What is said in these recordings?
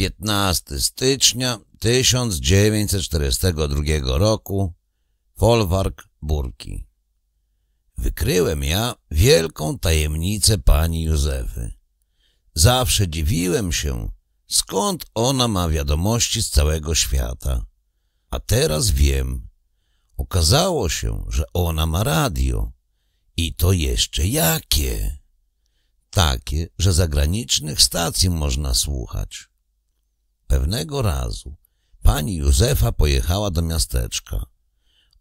15 stycznia 1942 roku, folwark Burki. Wykryłem ja wielką tajemnicę pani Józefy. Zawsze dziwiłem się, skąd ona ma wiadomości z całego świata. A teraz wiem. Okazało się, że ona ma radio. I to jeszcze jakie? Takie, że zagranicznych stacji można słuchać. Pewnego razu pani Józefa pojechała do miasteczka.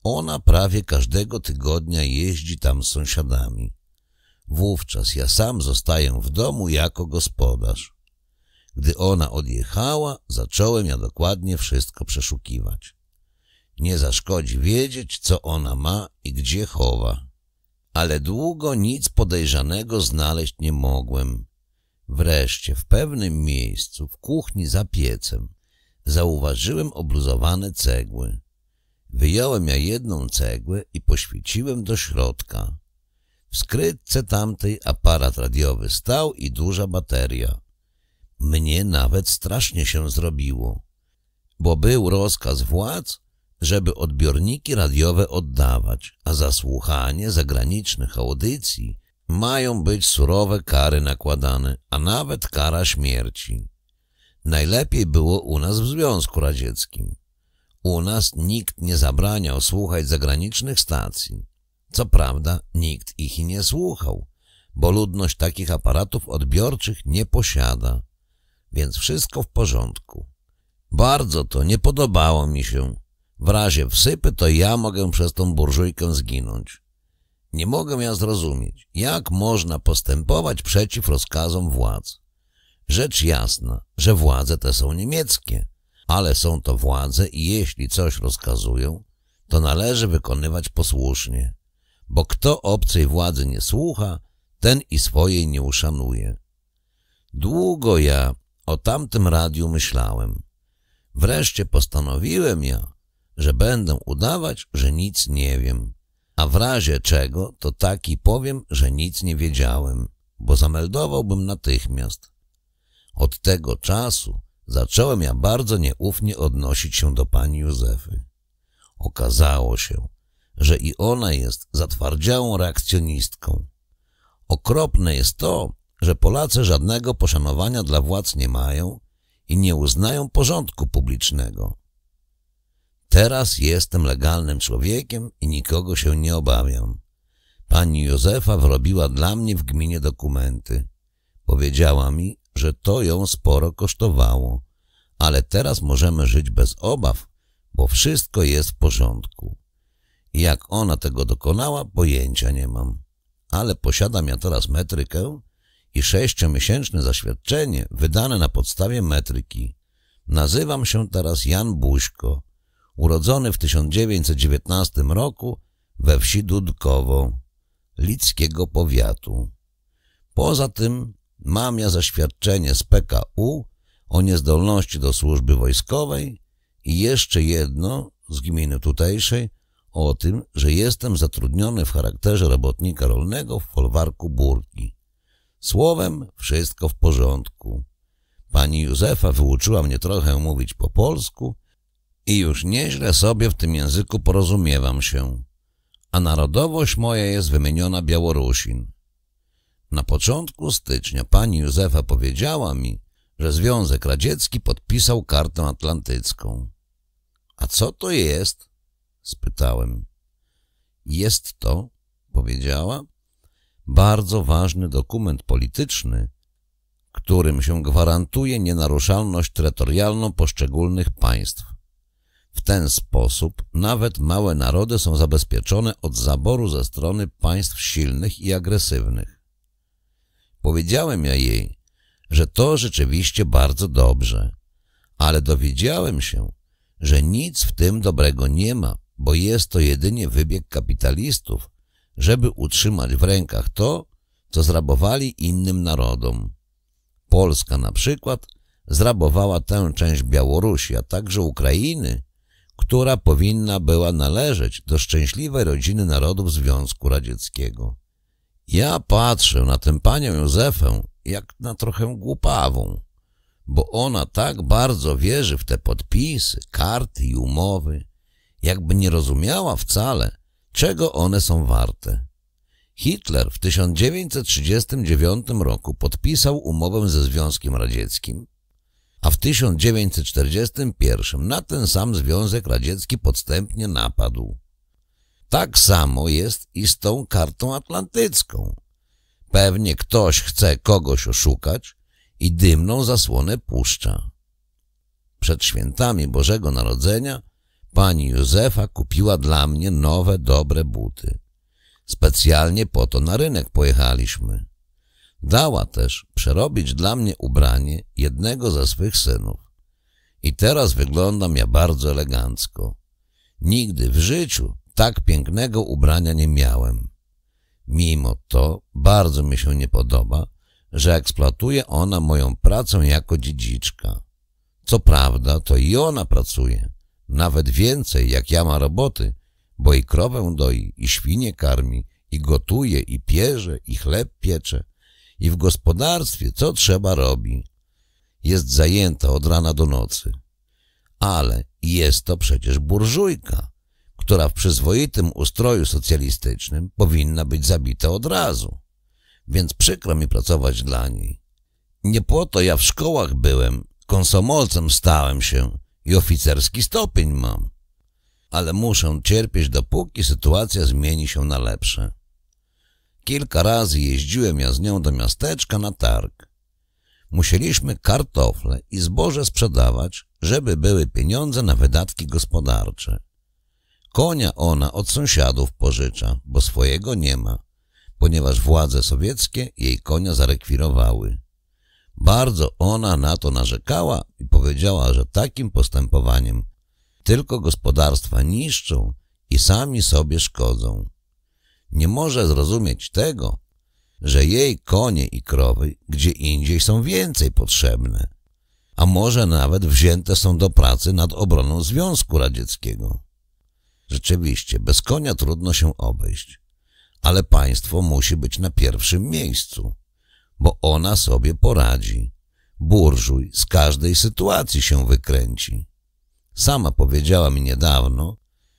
Ona prawie każdego tygodnia jeździ tam z sąsiadami. Wówczas ja sam zostaję w domu jako gospodarz. Gdy ona odjechała, zacząłem ja dokładnie wszystko przeszukiwać. Nie zaszkodzi wiedzieć, co ona ma i gdzie chowa. Ale długo nic podejrzanego znaleźć nie mogłem. Wreszcie w pewnym miejscu, w kuchni za piecem, zauważyłem obluzowane cegły. Wyjąłem ja jedną cegłę i poświeciłem do środka. W skrytce tamtej aparat radiowy stał i duża bateria. Mnie nawet strasznie się zrobiło, bo był rozkaz władz, żeby odbiorniki radiowe oddawać, a za słuchanie zagranicznych audycji mają być surowe kary nakładane, a nawet kara śmierci. Najlepiej było u nas w Związku Radzieckim. U nas nikt nie zabraniał słuchać zagranicznych stacji. Co prawda nikt ich i nie słuchał, bo ludność takich aparatów odbiorczych nie posiada, więc wszystko w porządku. Bardzo to nie podobało mi się. W razie wsypy to ja mogę przez tą burżujkę zginąć. Nie mogę ja zrozumieć, jak można postępować przeciw rozkazom władz. Rzecz jasna, że władze te są niemieckie, ale są to władze i jeśli coś rozkazują, to należy wykonywać posłusznie, bo kto obcej władzy nie słucha, ten i swojej nie uszanuje. Długo ja o tamtym radiu myślałem. Wreszcie postanowiłem ja, że będę udawać, że nic nie wiem a w razie czego to taki powiem, że nic nie wiedziałem, bo zameldowałbym natychmiast. Od tego czasu zacząłem ja bardzo nieufnie odnosić się do pani Józefy. Okazało się, że i ona jest zatwardziałą reakcjonistką. Okropne jest to, że Polacy żadnego poszanowania dla władz nie mają i nie uznają porządku publicznego. Teraz jestem legalnym człowiekiem i nikogo się nie obawiam. Pani Józefa wrobiła dla mnie w gminie dokumenty. Powiedziała mi, że to ją sporo kosztowało, ale teraz możemy żyć bez obaw, bo wszystko jest w porządku. jak ona tego dokonała, pojęcia nie mam. Ale posiadam ja teraz metrykę i sześciomiesięczne zaświadczenie wydane na podstawie metryki. Nazywam się teraz Jan Buźko urodzony w 1919 roku we wsi Dudkowo, Lickiego Powiatu. Poza tym mam ja zaświadczenie z PKU o niezdolności do służby wojskowej i jeszcze jedno z gminy tutejszej o tym, że jestem zatrudniony w charakterze robotnika rolnego w folwarku Burki. Słowem, wszystko w porządku. Pani Józefa wyuczyła mnie trochę mówić po polsku – i już nieźle sobie w tym języku porozumiewam się. A narodowość moja jest wymieniona Białorusin. Na początku stycznia pani Józefa powiedziała mi, że Związek Radziecki podpisał kartę atlantycką. A co to jest? spytałem. Jest to, powiedziała, bardzo ważny dokument polityczny, którym się gwarantuje nienaruszalność terytorialną poszczególnych państw. W ten sposób nawet małe narody są zabezpieczone od zaboru ze strony państw silnych i agresywnych. Powiedziałem ja jej, że to rzeczywiście bardzo dobrze, ale dowiedziałem się, że nic w tym dobrego nie ma, bo jest to jedynie wybieg kapitalistów, żeby utrzymać w rękach to, co zrabowali innym narodom. Polska na przykład zrabowała tę część Białorusi, a także Ukrainy, która powinna była należeć do szczęśliwej rodziny narodów Związku Radzieckiego. Ja patrzę na tę panią Józefę jak na trochę głupawą, bo ona tak bardzo wierzy w te podpisy, karty i umowy, jakby nie rozumiała wcale, czego one są warte. Hitler w 1939 roku podpisał umowę ze Związkiem Radzieckim, a w 1941 na ten sam Związek Radziecki podstępnie napadł. Tak samo jest i z tą kartą atlantycką. Pewnie ktoś chce kogoś oszukać i dymną zasłonę puszcza. Przed świętami Bożego Narodzenia pani Józefa kupiła dla mnie nowe, dobre buty. Specjalnie po to na rynek pojechaliśmy. Dała też przerobić dla mnie ubranie jednego ze swych synów. I teraz wyglądam ja bardzo elegancko. Nigdy w życiu tak pięknego ubrania nie miałem. Mimo to bardzo mi się nie podoba, że eksploatuje ona moją pracę jako dziedziczka. Co prawda, to i ona pracuje. Nawet więcej, jak ja ma roboty, bo i krowę doi, i świnie karmi, i gotuje, i pierze, i chleb piecze – i w gospodarstwie co trzeba robi. Jest zajęta od rana do nocy. Ale jest to przecież burżujka, która w przyzwoitym ustroju socjalistycznym powinna być zabita od razu. Więc przykro mi pracować dla niej. Nie po to ja w szkołach byłem, konsomolcem stałem się i oficerski stopień mam. Ale muszę cierpieć, dopóki sytuacja zmieni się na lepsze. Kilka razy jeździłem ja z nią do miasteczka na targ. Musieliśmy kartofle i zboże sprzedawać, żeby były pieniądze na wydatki gospodarcze. Konia ona od sąsiadów pożycza, bo swojego nie ma, ponieważ władze sowieckie jej konia zarekwirowały. Bardzo ona na to narzekała i powiedziała, że takim postępowaniem tylko gospodarstwa niszczą i sami sobie szkodzą nie może zrozumieć tego, że jej konie i krowy gdzie indziej są więcej potrzebne, a może nawet wzięte są do pracy nad obroną Związku Radzieckiego. Rzeczywiście, bez konia trudno się obejść, ale państwo musi być na pierwszym miejscu, bo ona sobie poradzi. Burżuj z każdej sytuacji się wykręci. Sama powiedziała mi niedawno,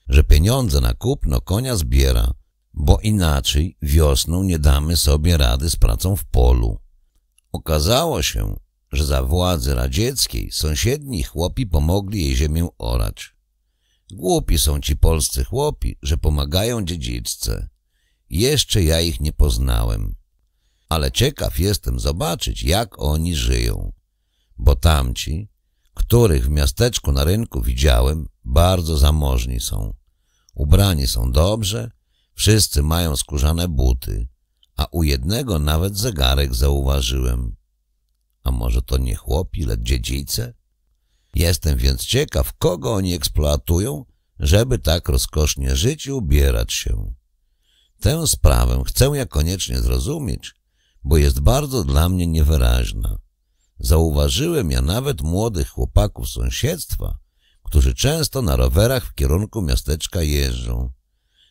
że pieniądze na kupno konia zbiera, bo inaczej wiosną nie damy sobie rady z pracą w polu. Okazało się, że za władzy radzieckiej sąsiedni chłopi pomogli jej ziemię orać. Głupi są ci polscy chłopi, że pomagają dziedziczce. Jeszcze ja ich nie poznałem. Ale ciekaw jestem zobaczyć, jak oni żyją. Bo tamci, których w miasteczku na rynku widziałem, bardzo zamożni są. Ubrani są dobrze, Wszyscy mają skórzane buty, a u jednego nawet zegarek zauważyłem. A może to nie chłopi, lecz dziedzice? Jestem więc ciekaw, kogo oni eksploatują, żeby tak rozkosznie żyć i ubierać się. Tę sprawę chcę ja koniecznie zrozumieć, bo jest bardzo dla mnie niewyraźna. Zauważyłem ja nawet młodych chłopaków sąsiedztwa, którzy często na rowerach w kierunku miasteczka jeżdżą.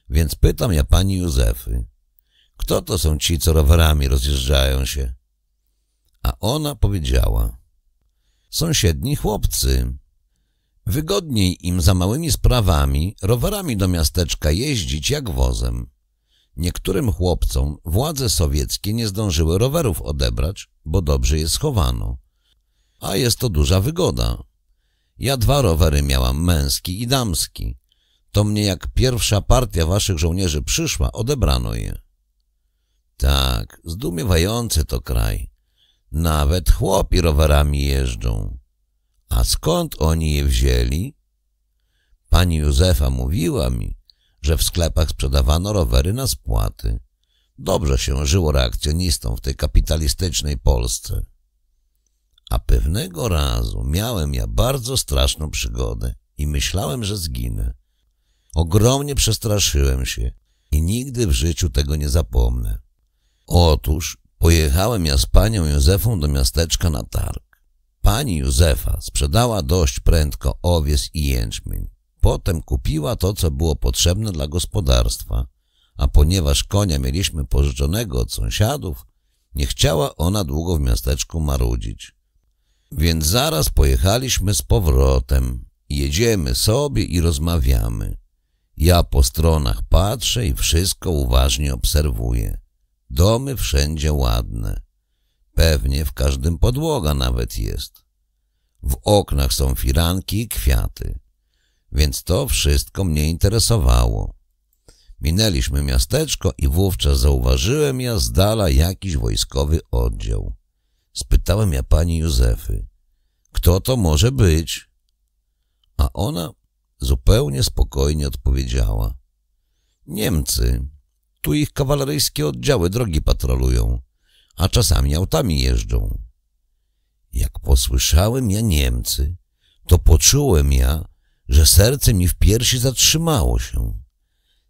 Więc pytam ja pani Józefy, kto to są ci, co rowerami rozjeżdżają się? A ona powiedziała, sąsiedni chłopcy. Wygodniej im za małymi sprawami rowerami do miasteczka jeździć jak wozem. Niektórym chłopcom władze sowieckie nie zdążyły rowerów odebrać, bo dobrze je schowano. A jest to duża wygoda. Ja dwa rowery miałam, męski i damski to mnie jak pierwsza partia waszych żołnierzy przyszła, odebrano je. Tak, zdumiewający to kraj. Nawet chłopi rowerami jeżdżą. A skąd oni je wzięli? Pani Józefa mówiła mi, że w sklepach sprzedawano rowery na spłaty. Dobrze się żyło reakcjonistom w tej kapitalistycznej Polsce. A pewnego razu miałem ja bardzo straszną przygodę i myślałem, że zginę. Ogromnie przestraszyłem się i nigdy w życiu tego nie zapomnę. Otóż pojechałem ja z panią Józefą do miasteczka na targ. Pani Józefa sprzedała dość prędko owies i jęczmień. Potem kupiła to, co było potrzebne dla gospodarstwa, a ponieważ konia mieliśmy pożyczonego od sąsiadów, nie chciała ona długo w miasteczku marudzić. Więc zaraz pojechaliśmy z powrotem. Jedziemy sobie i rozmawiamy. Ja po stronach patrzę i wszystko uważnie obserwuję. Domy wszędzie ładne. Pewnie w każdym podłoga nawet jest. W oknach są firanki i kwiaty. Więc to wszystko mnie interesowało. Minęliśmy miasteczko i wówczas zauważyłem ja z dala jakiś wojskowy oddział. Spytałem ja pani Józefy, kto to może być? A ona Zupełnie spokojnie odpowiedziała. Niemcy. Tu ich kawaleryjskie oddziały drogi patrolują, a czasami autami jeżdżą. Jak posłyszałem ja Niemcy, to poczułem ja, że serce mi w piersi zatrzymało się.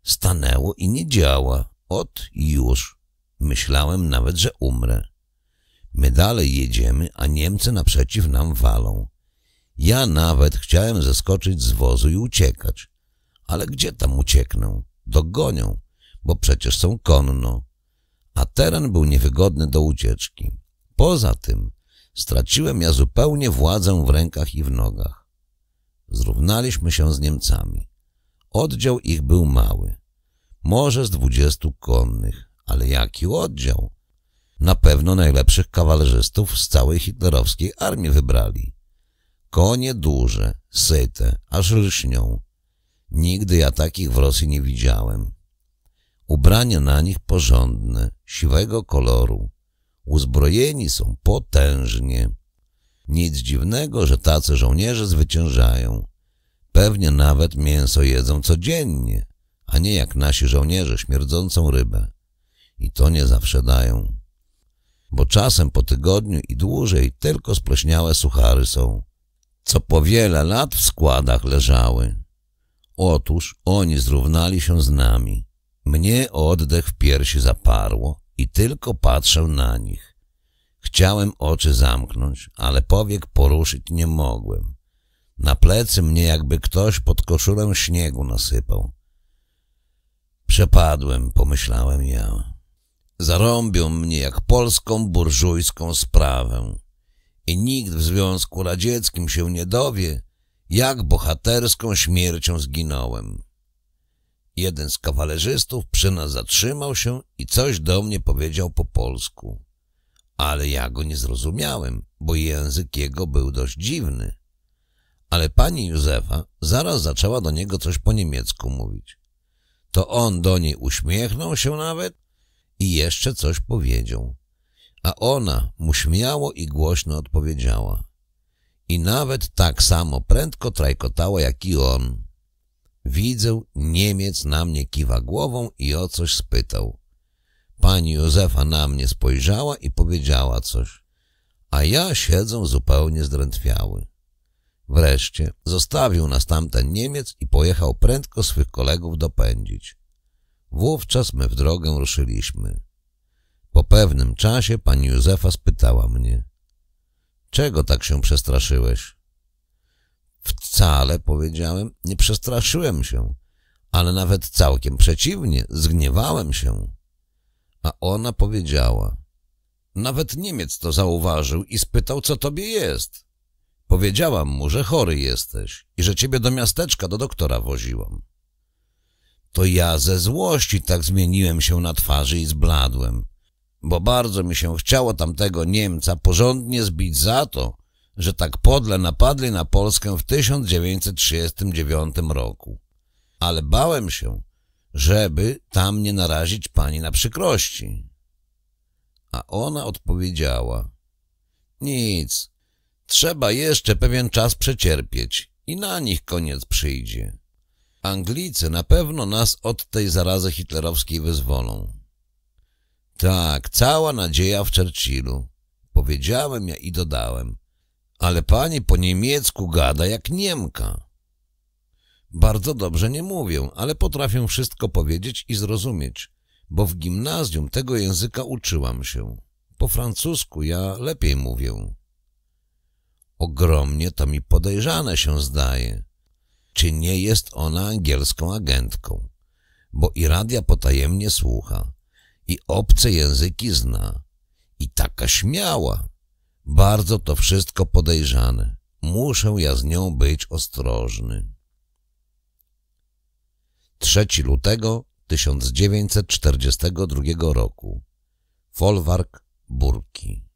Stanęło i nie działa. Ot już. Myślałem nawet, że umrę. My dalej jedziemy, a Niemcy naprzeciw nam walą. Ja nawet chciałem zeskoczyć z wozu i uciekać. Ale gdzie tam ucieknę? Dogonią, bo przecież są konno. A teren był niewygodny do ucieczki. Poza tym straciłem ja zupełnie władzę w rękach i w nogach. Zrównaliśmy się z Niemcami. Oddział ich był mały. Może z dwudziestu konnych, ale jaki oddział? Na pewno najlepszych kawalerzystów z całej hitlerowskiej armii wybrali. Konie duże, syte, aż lśnią. Nigdy ja takich w Rosji nie widziałem. Ubrania na nich porządne, siwego koloru. Uzbrojeni są potężnie. Nic dziwnego, że tacy żołnierze zwyciężają. Pewnie nawet mięso jedzą codziennie, a nie jak nasi żołnierze śmierdzącą rybę. I to nie zawsze dają. Bo czasem po tygodniu i dłużej tylko spleśniałe suchary są co po wiele lat w składach leżały. Otóż oni zrównali się z nami. Mnie oddech w piersi zaparło i tylko patrzę na nich. Chciałem oczy zamknąć, ale powiek poruszyć nie mogłem. Na plecy mnie jakby ktoś pod koszulę śniegu nasypał. Przepadłem, pomyślałem ja. Zarąbią mnie jak polską burżujską sprawę i nikt w Związku Radzieckim się nie dowie, jak bohaterską śmiercią zginąłem. Jeden z kawalerzystów przy nas zatrzymał się i coś do mnie powiedział po polsku. Ale ja go nie zrozumiałem, bo język jego był dość dziwny. Ale pani Józefa zaraz zaczęła do niego coś po niemiecku mówić. To on do niej uśmiechnął się nawet i jeszcze coś powiedział. A ona mu śmiało i głośno odpowiedziała. I nawet tak samo prędko trajkotała jak i on. Widzę, Niemiec na mnie kiwa głową i o coś spytał. Pani Józefa na mnie spojrzała i powiedziała coś, a ja siedzę zupełnie zdrętwiały. Wreszcie zostawił nas tamten Niemiec i pojechał prędko swych kolegów dopędzić. Wówczas my w drogę ruszyliśmy. Po pewnym czasie pani Józefa spytała mnie. Czego tak się przestraszyłeś? Wcale, powiedziałem, nie przestraszyłem się, ale nawet całkiem przeciwnie, zgniewałem się. A ona powiedziała. Nawet Niemiec to zauważył i spytał, co tobie jest. Powiedziałam mu, że chory jesteś i że ciebie do miasteczka do doktora woziłam. To ja ze złości tak zmieniłem się na twarzy i zbladłem bo bardzo mi się chciało tamtego Niemca porządnie zbić za to, że tak podle napadli na Polskę w 1939 roku. Ale bałem się, żeby tam nie narazić pani na przykrości. A ona odpowiedziała. Nic, trzeba jeszcze pewien czas przecierpieć i na nich koniec przyjdzie. Anglicy na pewno nas od tej zarazy hitlerowskiej wyzwolą. Tak, cała nadzieja w Churchillu. Powiedziałem ja i dodałem. Ale pani po niemiecku gada jak Niemka. Bardzo dobrze nie mówię, ale potrafię wszystko powiedzieć i zrozumieć, bo w gimnazjum tego języka uczyłam się. Po francusku ja lepiej mówię. Ogromnie to mi podejrzane się zdaje. Czy nie jest ona angielską agentką? Bo i radia potajemnie słucha i obce języki zna. I taka śmiała. Bardzo to wszystko podejrzane. Muszę ja z nią być ostrożny. 3 lutego 1942 roku. Folwark Burki.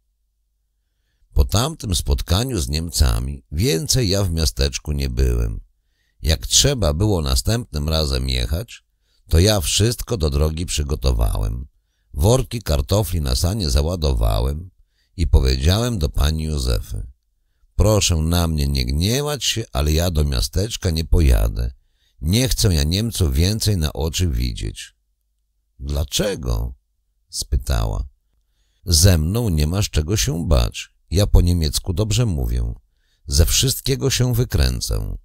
Po tamtym spotkaniu z Niemcami więcej ja w miasteczku nie byłem. Jak trzeba było następnym razem jechać, to ja wszystko do drogi przygotowałem. Worki kartofli na sanie załadowałem i powiedziałem do pani Józefy. Proszę na mnie nie gniewać się, ale ja do miasteczka nie pojadę. Nie chcę ja Niemców więcej na oczy widzieć. Dlaczego? spytała. Ze mną nie masz czego się bać. Ja po niemiecku dobrze mówię. Ze wszystkiego się wykręcę.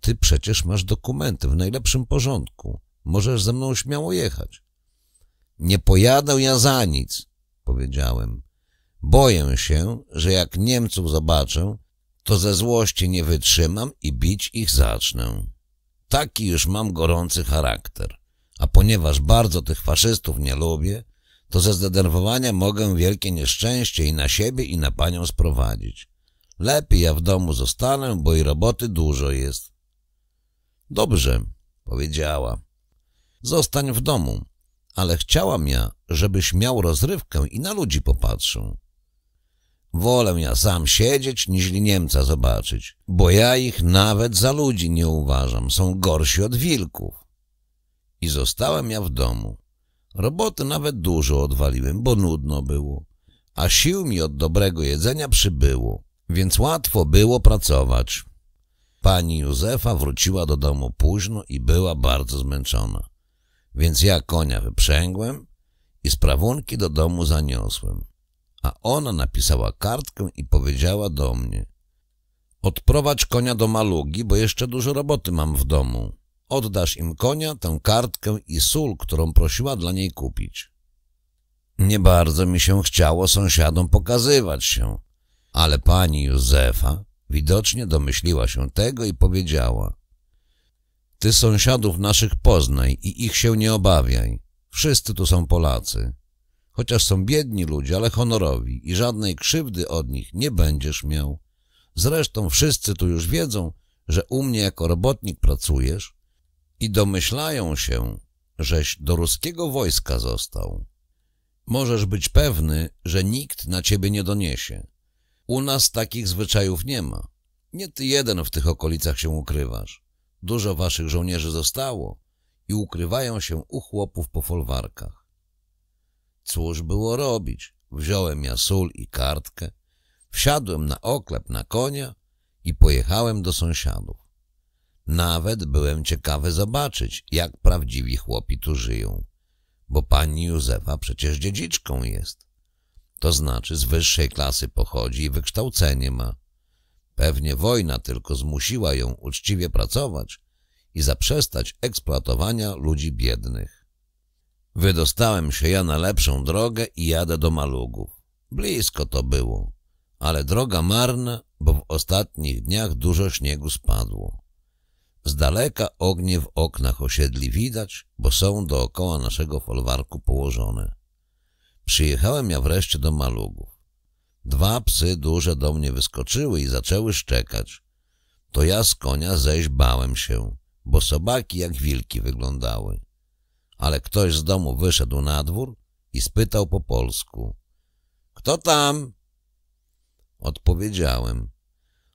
Ty przecież masz dokumenty w najlepszym porządku. Możesz ze mną śmiało jechać. Nie pojadę ja za nic, powiedziałem. Boję się, że jak Niemców zobaczę, to ze złości nie wytrzymam i bić ich zacznę. Taki już mam gorący charakter. A ponieważ bardzo tych faszystów nie lubię, to ze zdenerwowania mogę wielkie nieszczęście i na siebie, i na panią sprowadzić. Lepiej ja w domu zostanę, bo i roboty dużo jest. Dobrze, powiedziała. Zostań w domu, ale chciałam ja, żebyś miał rozrywkę i na ludzi popatrzył. Wolę ja sam siedzieć, niż Niemca zobaczyć, bo ja ich nawet za ludzi nie uważam, są gorsi od wilków. I zostałem ja w domu. Roboty nawet dużo odwaliłem, bo nudno było, a sił mi od dobrego jedzenia przybyło, więc łatwo było pracować. Pani Józefa wróciła do domu późno i była bardzo zmęczona. Więc ja konia wyprzęgłem i sprawunki do domu zaniosłem. A ona napisała kartkę i powiedziała do mnie. Odprowadź konia do malugi, bo jeszcze dużo roboty mam w domu. Oddasz im konia, tę kartkę i sól, którą prosiła dla niej kupić. Nie bardzo mi się chciało sąsiadom pokazywać się, ale pani Józefa widocznie domyśliła się tego i powiedziała ty sąsiadów naszych poznaj i ich się nie obawiaj. Wszyscy tu są Polacy. Chociaż są biedni ludzie, ale honorowi i żadnej krzywdy od nich nie będziesz miał. Zresztą wszyscy tu już wiedzą, że u mnie jako robotnik pracujesz i domyślają się, żeś do ruskiego wojska został. Możesz być pewny, że nikt na ciebie nie doniesie. U nas takich zwyczajów nie ma. Nie ty jeden w tych okolicach się ukrywasz. Dużo waszych żołnierzy zostało i ukrywają się u chłopów po folwarkach. Cóż było robić? Wziąłem ja sól i kartkę, wsiadłem na oklep na konia i pojechałem do sąsiadów. Nawet byłem ciekawy zobaczyć, jak prawdziwi chłopi tu żyją, bo pani Józefa przecież dziedziczką jest. To znaczy z wyższej klasy pochodzi i wykształcenie ma. Pewnie wojna tylko zmusiła ją uczciwie pracować i zaprzestać eksploatowania ludzi biednych. Wydostałem się ja na lepszą drogę i jadę do Malugów. Blisko to było, ale droga marna, bo w ostatnich dniach dużo śniegu spadło. Z daleka ognie w oknach osiedli widać, bo są dookoła naszego folwarku położone. Przyjechałem ja wreszcie do Malugów. Dwa psy duże do mnie wyskoczyły i zaczęły szczekać. To ja z konia zejść bałem się, bo sobaki jak wilki wyglądały. Ale ktoś z domu wyszedł na dwór i spytał po polsku. Kto tam? Odpowiedziałem.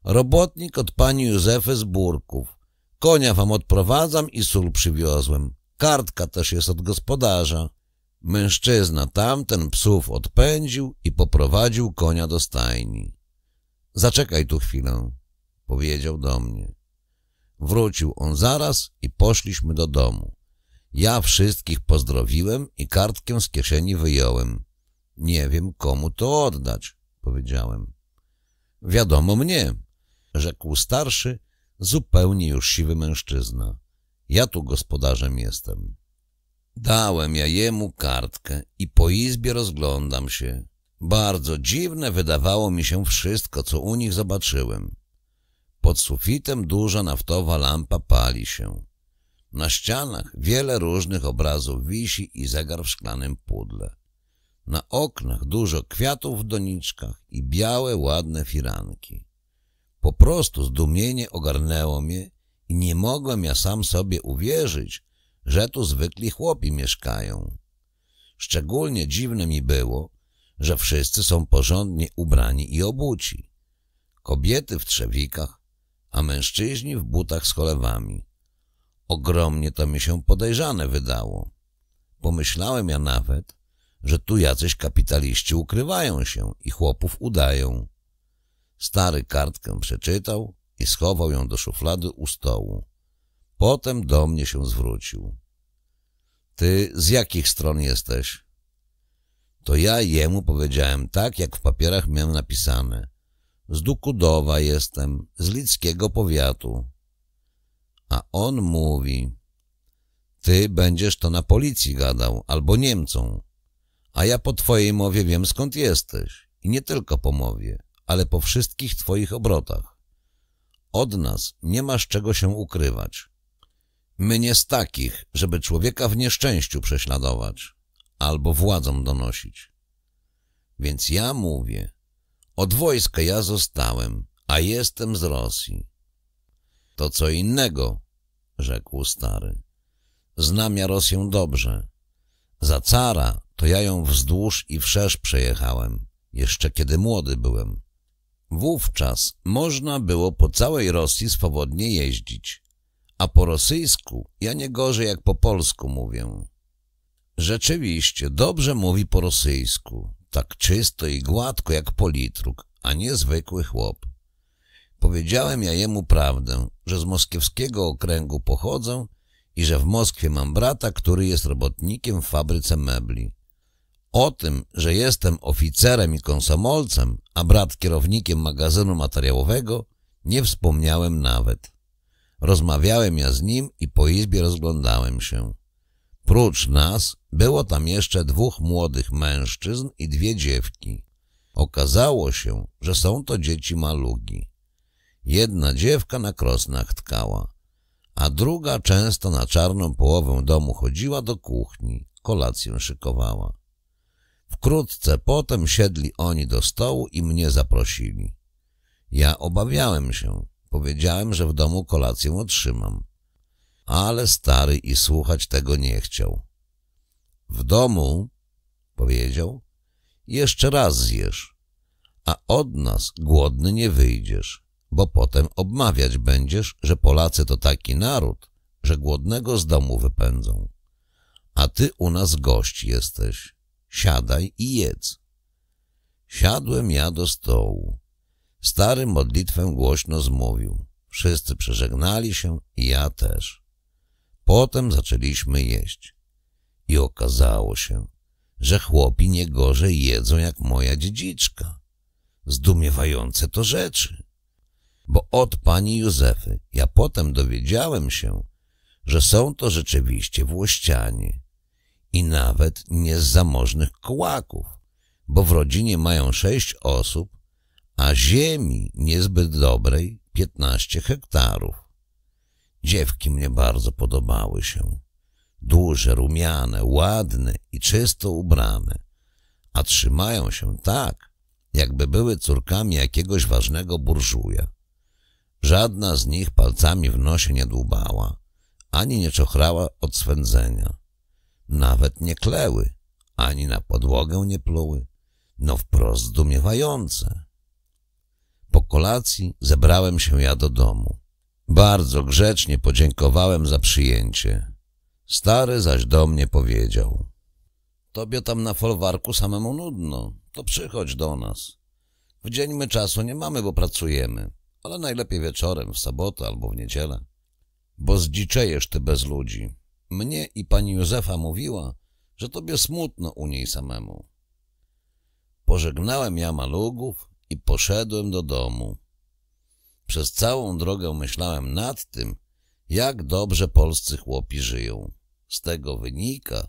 Robotnik od pani Józefy z Burków. Konia wam odprowadzam i sól przywiozłem. Kartka też jest od gospodarza. Mężczyzna tamten psów odpędził i poprowadził konia do stajni. Zaczekaj tu chwilę, powiedział do mnie. Wrócił on zaraz i poszliśmy do domu. Ja wszystkich pozdrowiłem i kartkę z kieszeni wyjąłem. Nie wiem, komu to oddać, powiedziałem. Wiadomo mnie, rzekł starszy, zupełnie już siwy mężczyzna. Ja tu gospodarzem jestem. Dałem ja jemu kartkę i po izbie rozglądam się. Bardzo dziwne wydawało mi się wszystko, co u nich zobaczyłem. Pod sufitem duża naftowa lampa pali się. Na ścianach wiele różnych obrazów wisi i zegar w szklanym pudle. Na oknach dużo kwiatów w doniczkach i białe, ładne firanki. Po prostu zdumienie ogarnęło mnie i nie mogłem ja sam sobie uwierzyć, że tu zwykli chłopi mieszkają. Szczególnie dziwne mi było, że wszyscy są porządnie ubrani i obuci. Kobiety w trzewikach, a mężczyźni w butach z cholewami. Ogromnie to mi się podejrzane wydało. Pomyślałem ja nawet, że tu jacyś kapitaliści ukrywają się i chłopów udają. Stary kartkę przeczytał i schował ją do szuflady u stołu. Potem do mnie się zwrócił. Ty z jakich stron jesteś? To ja jemu powiedziałem tak, jak w papierach miałem napisane. Z Dukudowa jestem, z Lickiego powiatu. A on mówi, ty będziesz to na policji gadał, albo Niemcom. A ja po twojej mowie wiem skąd jesteś. I nie tylko po mowie, ale po wszystkich twoich obrotach. Od nas nie masz czego się ukrywać. My nie z takich, żeby człowieka w nieszczęściu prześladować albo władzą donosić. Więc ja mówię, od wojska ja zostałem, a jestem z Rosji. To co innego, rzekł stary. Znam ja Rosję dobrze. Za cara to ja ją wzdłuż i wszerz przejechałem, jeszcze kiedy młody byłem. Wówczas można było po całej Rosji swobodnie jeździć a po rosyjsku ja nie gorzej jak po polsku mówię. Rzeczywiście, dobrze mówi po rosyjsku, tak czysto i gładko jak politruk, a nie zwykły chłop. Powiedziałem ja jemu prawdę, że z moskiewskiego okręgu pochodzę i że w Moskwie mam brata, który jest robotnikiem w fabryce mebli. O tym, że jestem oficerem i konsomolcem, a brat kierownikiem magazynu materiałowego, nie wspomniałem nawet. Rozmawiałem ja z nim i po izbie rozglądałem się. Prócz nas było tam jeszcze dwóch młodych mężczyzn i dwie dziewki. Okazało się, że są to dzieci malugi. Jedna dziewka na krosnach tkała, a druga często na czarną połowę domu chodziła do kuchni, kolację szykowała. Wkrótce potem siedli oni do stołu i mnie zaprosili. Ja obawiałem się, Powiedziałem, że w domu kolację otrzymam. Ale stary i słuchać tego nie chciał. W domu, powiedział, jeszcze raz zjesz, a od nas głodny nie wyjdziesz, bo potem obmawiać będziesz, że Polacy to taki naród, że głodnego z domu wypędzą. A ty u nas gość jesteś. Siadaj i jedz. Siadłem ja do stołu. Stary modlitwę głośno zmówił. Wszyscy przeżegnali się i ja też. Potem zaczęliśmy jeść. I okazało się, że chłopi nie gorzej jedzą jak moja dziedziczka. Zdumiewające to rzeczy. Bo od pani Józefy ja potem dowiedziałem się, że są to rzeczywiście włościanie i nawet nie z zamożnych kołaków, bo w rodzinie mają sześć osób, a ziemi niezbyt dobrej 15 hektarów. Dziewki mnie bardzo podobały się. Duże, rumiane, ładne i czysto ubrane, a trzymają się tak, jakby były córkami jakiegoś ważnego burżuja. Żadna z nich palcami w nosie nie dłubała, ani nie czochrała od swędzenia. Nawet nie kleły, ani na podłogę nie pluły. No wprost zdumiewające. Po kolacji zebrałem się ja do domu. Bardzo grzecznie podziękowałem za przyjęcie. Stary zaś do mnie powiedział. Tobie tam na folwarku samemu nudno, to przychodź do nas. W dzień my czasu nie mamy, bo pracujemy, ale najlepiej wieczorem, w sobotę albo w niedzielę. Bo zdziczejesz ty bez ludzi. Mnie i pani Józefa mówiła, że tobie smutno u niej samemu. Pożegnałem ja malugów, i poszedłem do domu. Przez całą drogę myślałem nad tym, jak dobrze polscy chłopi żyją. Z tego wynika,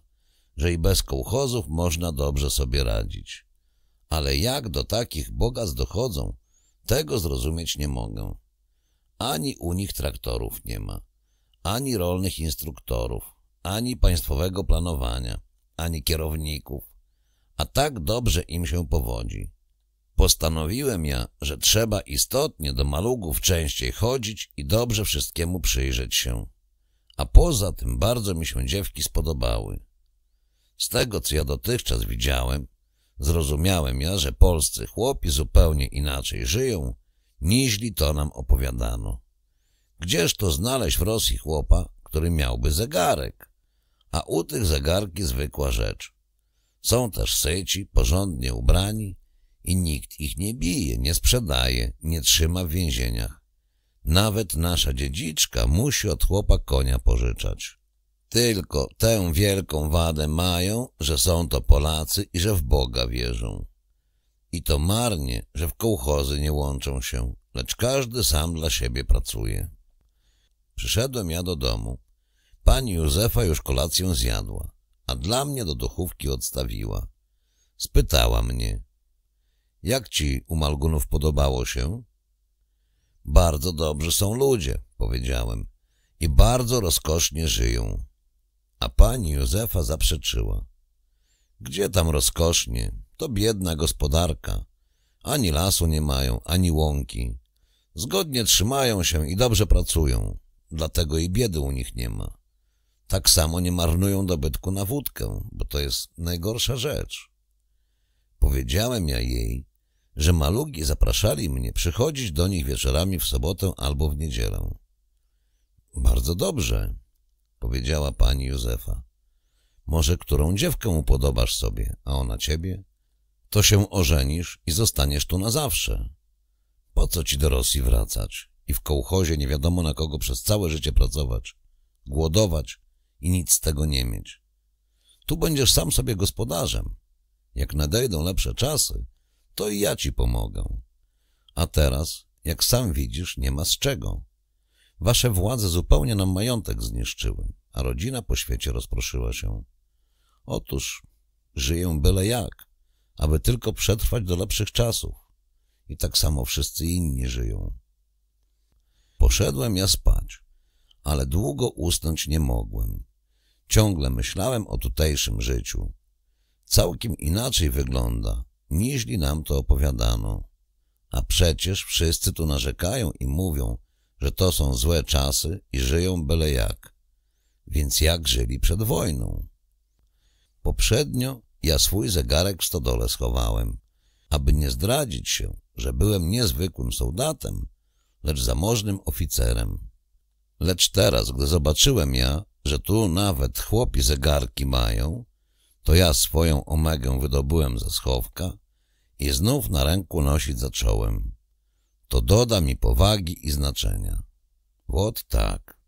że i bez kołchozów można dobrze sobie radzić. Ale jak do takich bogactw dochodzą, tego zrozumieć nie mogę. Ani u nich traktorów nie ma, ani rolnych instruktorów, ani państwowego planowania, ani kierowników, a tak dobrze im się powodzi. Postanowiłem ja, że trzeba istotnie do malugów częściej chodzić i dobrze wszystkiemu przyjrzeć się. A poza tym bardzo mi się dziewki spodobały. Z tego, co ja dotychczas widziałem, zrozumiałem ja, że polscy chłopi zupełnie inaczej żyją, niźli to nam opowiadano. Gdzież to znaleźć w Rosji chłopa, który miałby zegarek? A u tych zegarki zwykła rzecz. Są też syci, porządnie ubrani, i nikt ich nie bije, nie sprzedaje, nie trzyma w więzieniach. Nawet nasza dziedziczka musi od chłopa konia pożyczać. Tylko tę wielką wadę mają, że są to Polacy i że w Boga wierzą. I to marnie, że w kołchozy nie łączą się, lecz każdy sam dla siebie pracuje. Przyszedłem ja do domu. Pani Józefa już kolację zjadła, a dla mnie do duchówki odstawiła. Spytała mnie, jak ci u Malgunów podobało się? Bardzo dobrze są ludzie, powiedziałem, i bardzo rozkosznie żyją. A pani Józefa zaprzeczyła. Gdzie tam rozkosznie? To biedna gospodarka. Ani lasu nie mają, ani łąki. Zgodnie trzymają się i dobrze pracują. Dlatego i biedy u nich nie ma. Tak samo nie marnują dobytku na wódkę, bo to jest najgorsza rzecz. Powiedziałem ja jej, że malugi zapraszali mnie przychodzić do nich wieczorami w sobotę albo w niedzielę. Bardzo dobrze, powiedziała pani Józefa. Może którą dziewkę upodobasz sobie, a ona ciebie? To się ożenisz i zostaniesz tu na zawsze. Po co ci do Rosji wracać i w kołchozie nie wiadomo na kogo przez całe życie pracować, głodować i nic z tego nie mieć? Tu będziesz sam sobie gospodarzem. Jak nadejdą lepsze czasy, to i ja ci pomogę. A teraz, jak sam widzisz, nie ma z czego. Wasze władze zupełnie nam majątek zniszczyły, a rodzina po świecie rozproszyła się. Otóż żyję byle jak, aby tylko przetrwać do lepszych czasów. I tak samo wszyscy inni żyją. Poszedłem ja spać, ale długo usnąć nie mogłem. Ciągle myślałem o tutejszym życiu. Całkiem inaczej wygląda, niźli nam to opowiadano. A przecież wszyscy tu narzekają i mówią, że to są złe czasy i żyją byle jak. Więc jak żyli przed wojną? Poprzednio ja swój zegarek w stodole schowałem, aby nie zdradzić się, że byłem niezwykłym soldatem, lecz zamożnym oficerem. Lecz teraz, gdy zobaczyłem ja, że tu nawet chłopi zegarki mają, to ja swoją omegę wydobyłem ze schowka i znów na ręku nosić zacząłem. To doda mi powagi i znaczenia. Wot tak.